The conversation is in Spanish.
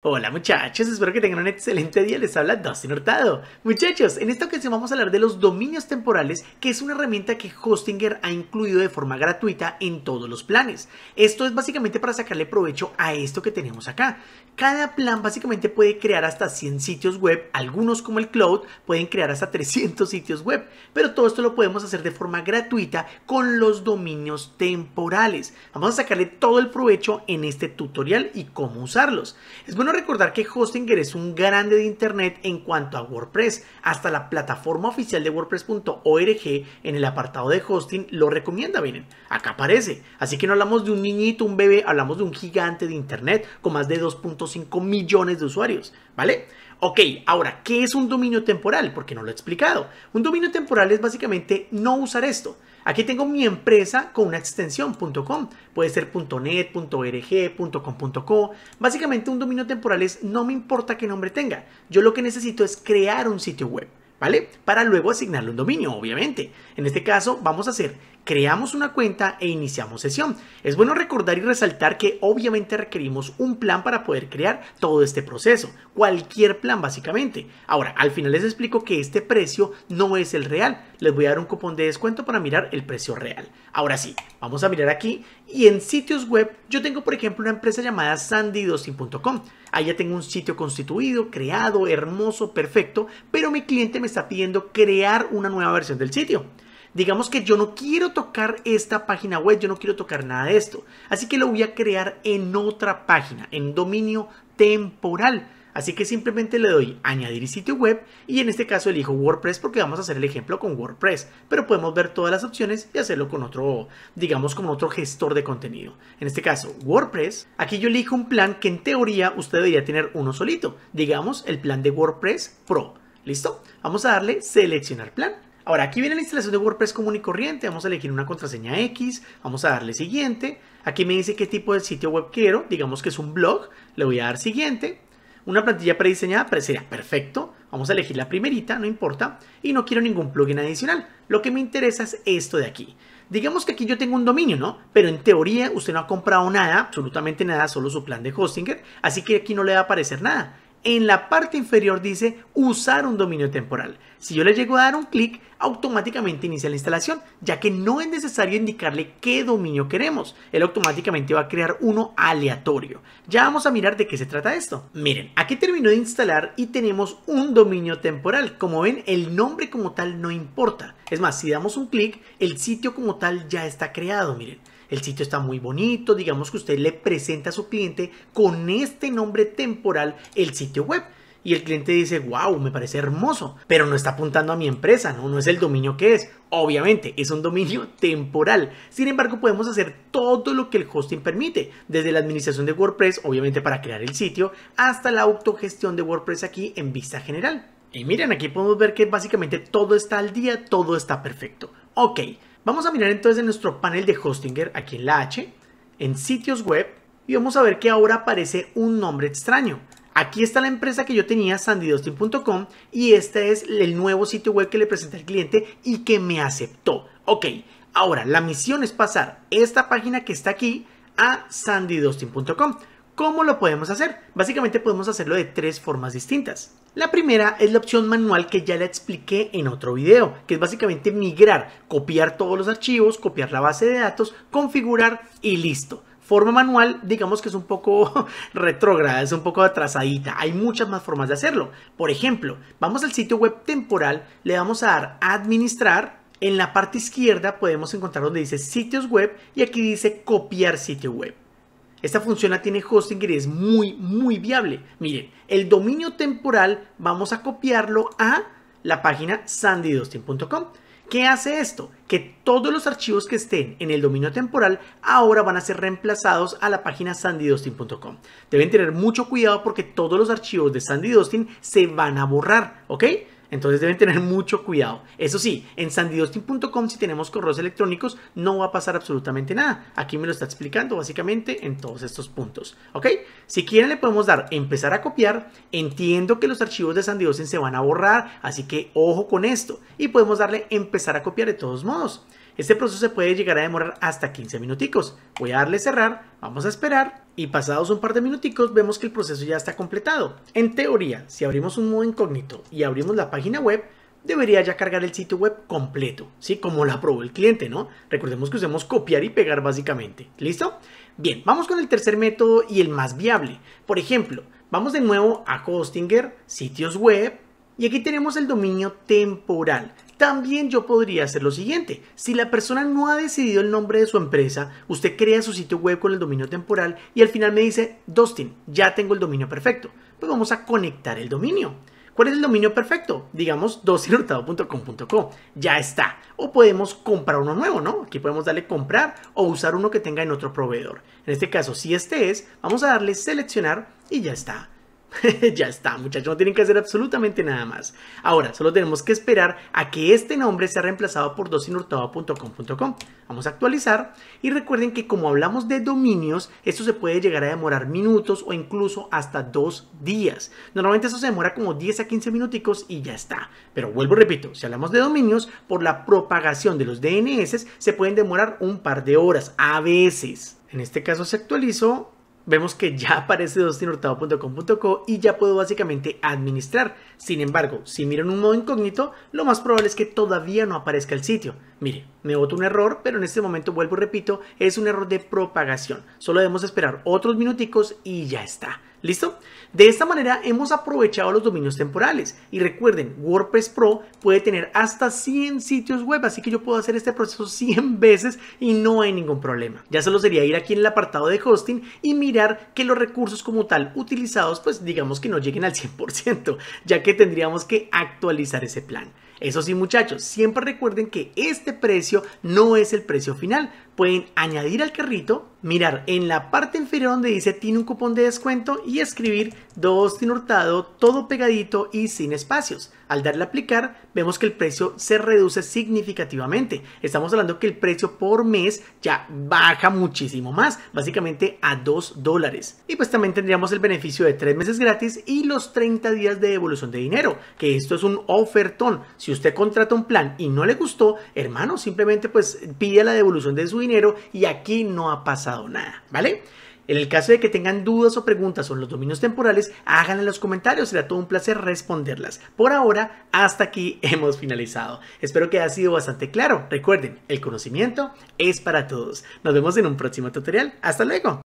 Hola muchachos, espero que tengan un excelente día, les habla Dustin Hurtado. Muchachos, en esta ocasión vamos a hablar de los dominios temporales, que es una herramienta que Hostinger ha incluido de forma gratuita en todos los planes. Esto es básicamente para sacarle provecho a esto que tenemos acá. Cada plan básicamente puede crear hasta 100 sitios web, algunos como el cloud pueden crear hasta 300 sitios web, pero todo esto lo podemos hacer de forma gratuita con los dominios temporales. Vamos a sacarle todo el provecho en este tutorial y cómo usarlos. Es bueno recordar que Hostinger es un grande de Internet en cuanto a WordPress. Hasta la plataforma oficial de WordPress.org en el apartado de hosting lo recomienda, miren, acá aparece. Así que no hablamos de un niñito, un bebé, hablamos de un gigante de Internet con más de 2.5 millones de usuarios, ¿vale? Ok, ahora, ¿qué es un dominio temporal? Porque no lo he explicado. Un dominio temporal es básicamente no usar esto. Aquí tengo mi empresa con una extensión Puede ser .net, .org, .com.co. Básicamente un dominio temporal es no me importa qué nombre tenga. Yo lo que necesito es crear un sitio web. ¿Vale? Para luego asignarle un dominio, obviamente. En este caso, vamos a hacer creamos una cuenta e iniciamos sesión. Es bueno recordar y resaltar que obviamente requerimos un plan para poder crear todo este proceso, cualquier plan básicamente. Ahora, al final les explico que este precio no es el real. Les voy a dar un cupón de descuento para mirar el precio real. Ahora sí, vamos a mirar aquí y en sitios web yo tengo por ejemplo una empresa llamada sandy allá Ahí ya tengo un sitio constituido, creado, hermoso, perfecto, pero mi cliente me está pidiendo crear una nueva versión del sitio. Digamos que yo no quiero tocar esta página web, yo no quiero tocar nada de esto. Así que lo voy a crear en otra página, en dominio temporal. Así que simplemente le doy añadir sitio web y en este caso elijo WordPress porque vamos a hacer el ejemplo con WordPress, pero podemos ver todas las opciones y hacerlo con otro, digamos con otro gestor de contenido. En este caso WordPress, aquí yo elijo un plan que en teoría usted debería tener uno solito, digamos el plan de WordPress Pro. ¿Listo? Vamos a darle seleccionar plan Ahora, aquí viene la instalación de WordPress común y corriente. Vamos a elegir una contraseña X, vamos a darle siguiente. Aquí me dice qué tipo de sitio web quiero, digamos que es un blog, le voy a dar siguiente. Una plantilla prediseñada Sería perfecto. Vamos a elegir la primerita, no importa. Y no quiero ningún plugin adicional. Lo que me interesa es esto de aquí. Digamos que aquí yo tengo un dominio, ¿no? Pero en teoría usted no ha comprado nada, absolutamente nada, solo su plan de Hostinger. Así que aquí no le va a aparecer nada en la parte inferior dice usar un dominio temporal. Si yo le llego a dar un clic, automáticamente inicia la instalación, ya que no es necesario indicarle qué dominio queremos. Él automáticamente va a crear uno aleatorio. Ya vamos a mirar de qué se trata esto. Miren, aquí terminó de instalar y tenemos un dominio temporal. Como ven, el nombre como tal no importa. Es más, si damos un clic, el sitio como tal ya está creado, miren. El sitio está muy bonito, digamos que usted le presenta a su cliente con este nombre temporal el sitio web y el cliente dice, wow, me parece hermoso, pero no está apuntando a mi empresa, no, no es el dominio que es. Obviamente, es un dominio temporal. Sin embargo, podemos hacer todo lo que el hosting permite, desde la administración de WordPress, obviamente para crear el sitio, hasta la autogestión de WordPress aquí en vista general. Y miren, aquí podemos ver que básicamente todo está al día, todo está perfecto. Ok, vamos a mirar entonces en nuestro panel de Hostinger, aquí en la H, en sitios web, y vamos a ver que ahora aparece un nombre extraño. Aquí está la empresa que yo tenía, sandydustin.com, y este es el nuevo sitio web que le presenté al cliente y que me aceptó. Ok, ahora la misión es pasar esta página que está aquí a sandydustin.com. ¿Cómo lo podemos hacer? Básicamente podemos hacerlo de tres formas distintas. La primera es la opción manual que ya la expliqué en otro video, que es básicamente migrar, copiar todos los archivos, copiar la base de datos, configurar y listo forma manual, digamos que es un poco retrógrada, es un poco atrasadita. Hay muchas más formas de hacerlo. Por ejemplo, vamos al sitio web temporal, le vamos a dar administrar. En la parte izquierda podemos encontrar donde dice sitios web y aquí dice copiar sitio web. Esta función la tiene Hostinger y es muy, muy viable. Miren, el dominio temporal vamos a copiarlo a la página sandy ¿Qué hace esto? Que todos los archivos que estén en el dominio temporal ahora van a ser reemplazados a la página sandydostin.com. Deben tener mucho cuidado porque todos los archivos de Sandy se van a borrar, ¿ok? Entonces deben tener mucho cuidado. Eso sí, en sandidosting.com si tenemos correos electrónicos no va a pasar absolutamente nada. Aquí me lo está explicando básicamente en todos estos puntos. ¿Ok? Si quieren le podemos dar empezar a copiar. Entiendo que los archivos de Sandidosting se van a borrar, así que ojo con esto. Y podemos darle empezar a copiar de todos modos. Este proceso se puede llegar a demorar hasta 15 minuticos. Voy a darle cerrar, vamos a esperar y pasados un par de minuticos vemos que el proceso ya está completado. En teoría, si abrimos un modo incógnito y abrimos la página web, debería ya cargar el sitio web completo, ¿sí? Como lo aprobó el cliente, ¿no? Recordemos que usamos copiar y pegar básicamente, ¿listo? Bien, vamos con el tercer método y el más viable. Por ejemplo, vamos de nuevo a Hostinger, sitios web, y aquí tenemos el dominio temporal. También yo podría hacer lo siguiente. Si la persona no ha decidido el nombre de su empresa, usted crea su sitio web con el dominio temporal y al final me dice, Dustin, ya tengo el dominio perfecto. Pues vamos a conectar el dominio. ¿Cuál es el dominio perfecto? Digamos, dostinhurtado.com.co. Ya está. O podemos comprar uno nuevo, ¿no? Aquí podemos darle comprar o usar uno que tenga en otro proveedor. En este caso, si este es, vamos a darle seleccionar y ya está. ya está, muchachos, no tienen que hacer absolutamente nada más. Ahora, solo tenemos que esperar a que este nombre sea reemplazado por dosinhurtado.com.com. Vamos a actualizar y recuerden que como hablamos de dominios, esto se puede llegar a demorar minutos o incluso hasta dos días. Normalmente eso se demora como 10 a 15 minuticos y ya está. Pero vuelvo, repito, si hablamos de dominios, por la propagación de los DNS se pueden demorar un par de horas, a veces. En este caso se actualizó vemos que ya aparece dustinhurtado.com.co y ya puedo básicamente administrar. Sin embargo, si miran un modo incógnito, lo más probable es que todavía no aparezca el sitio. Mire, me boto un error, pero en este momento vuelvo y repito, es un error de propagación. Solo debemos esperar otros minuticos y ya está. ¿Listo? De esta manera hemos aprovechado los dominios temporales. Y recuerden, WordPress Pro puede tener hasta 100 sitios web, así que yo puedo hacer este proceso 100 veces y no hay ningún problema. Ya solo sería ir aquí en el apartado de hosting y mirar que los recursos como tal utilizados, pues digamos que no lleguen al 100%, ya que tendríamos que actualizar ese plan. Eso sí muchachos, siempre recuerden que este precio no es el precio final, pueden añadir al carrito, mirar en la parte inferior donde dice tiene un cupón de descuento y escribir Dostin Hurtado todo pegadito y sin espacios. Al darle a aplicar vemos que el precio se reduce significativamente. Estamos hablando que el precio por mes ya baja muchísimo más, básicamente a 2 dólares. Y pues también tendríamos el beneficio de 3 meses gratis y los 30 días de devolución de dinero, que esto es un ofertón. Si usted contrata un plan y no le gustó, hermano, simplemente pues pide la devolución de su y aquí no ha pasado nada, ¿vale? En el caso de que tengan dudas o preguntas sobre los dominios temporales, háganlas en los comentarios, será todo un placer responderlas. Por ahora, hasta aquí hemos finalizado. Espero que haya sido bastante claro. Recuerden, el conocimiento es para todos. Nos vemos en un próximo tutorial. Hasta luego.